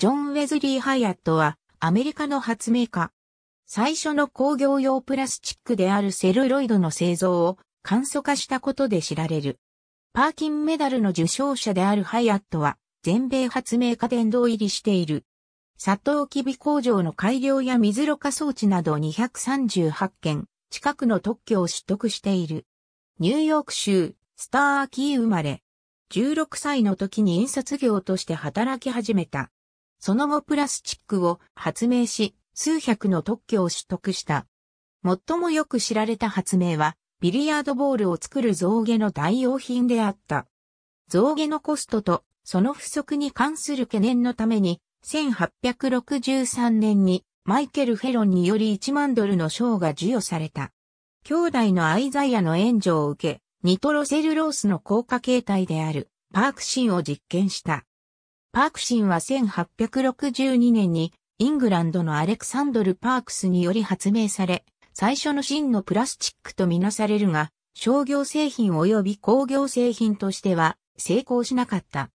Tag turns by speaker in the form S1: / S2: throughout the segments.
S1: ジョン・ウェズリー・ハイアットは、アメリカの発明家。最初の工業用プラスチックであるセルロイドの製造を簡素化したことで知られる。パーキンメダルの受賞者であるハイアットは、全米発明家殿堂入りしている。砂糖きび工場の改良や水ろ過装置など238件、近くの特許を取得している。ニューヨーク州、スター・アキー生まれ。16歳の時に印刷業として働き始めた。その後プラスチックを発明し、数百の特許を取得した。最もよく知られた発明は、ビリヤードボールを作る造毛の代用品であった。造毛のコストと、その不足に関する懸念のために、1863年にマイケル・フェロンにより1万ドルの賞が授与された。兄弟のアイザイアの援助を受け、ニトロセルロースの効果形態であるパークシンを実験した。パークシンは1862年にイングランドのアレクサンドル・パークスにより発明され、最初の真のプラスチックとみなされるが、商業製品及び工業製品としては成功しなかった。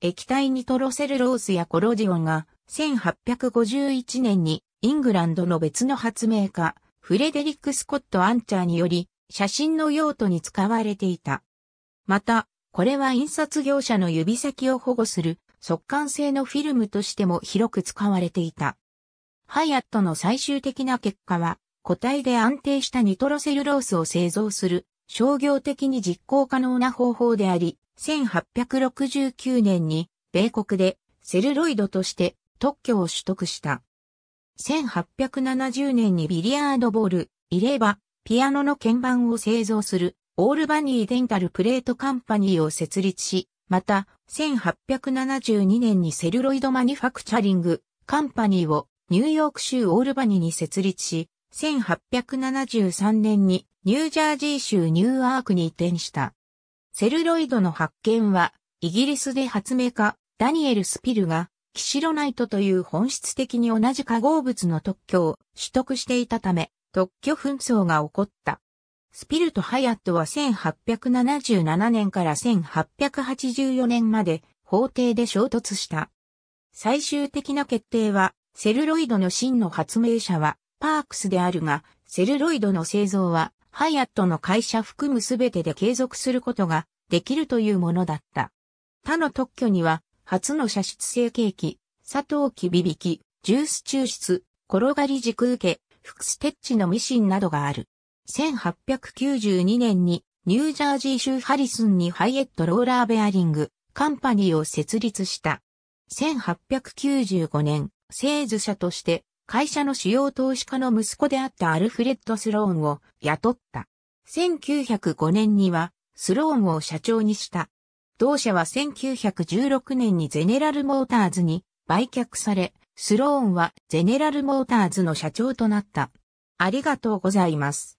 S1: 液体ニトロセルロースやコロジオンが1851年にイングランドの別の発明家、フレデリック・スコット・アンチャーにより写真の用途に使われていた。また、これは印刷業者の指先を保護する速乾性のフィルムとしても広く使われていた。ハイアットの最終的な結果は、固体で安定したニトロセルロースを製造する商業的に実行可能な方法であり、1869年に米国でセルロイドとして特許を取得した。1870年にビリヤードボール、入れ歯、ピアノの鍵盤を製造するオールバニーデンタルプレートカンパニーを設立し、また、1872年にセルロイドマニファクチャリングカンパニーをニューヨーク州オールバニに設立し、1873年にニュージャージー州ニューアークに移転した。セルロイドの発見は、イギリスで発明家、ダニエル・スピルが、キシロナイトという本質的に同じ化合物の特許を取得していたため、特許紛争が起こった。スピルとハヤットは1877年から1884年まで法廷で衝突した。最終的な決定は、セルロイドの真の発明者はパークスであるが、セルロイドの製造は、ハヤットの会社含むすべてで継続することができるというものだった。他の特許には、初の射出成形機、砂糖機ビビキ、ジュース抽出、転がり軸受け、フクステッチのミシンなどがある。1892年にニュージャージー州ハリスンにハイエット・ローラーベアリング、カンパニーを設立した。1895年、製図者として会社の主要投資家の息子であったアルフレッド・スローンを雇った。1905年にはスローンを社長にした。同社は1916年にゼネラル・モーターズに売却され、スローンはゼネラル・モーターズの社長となった。ありがとうございます。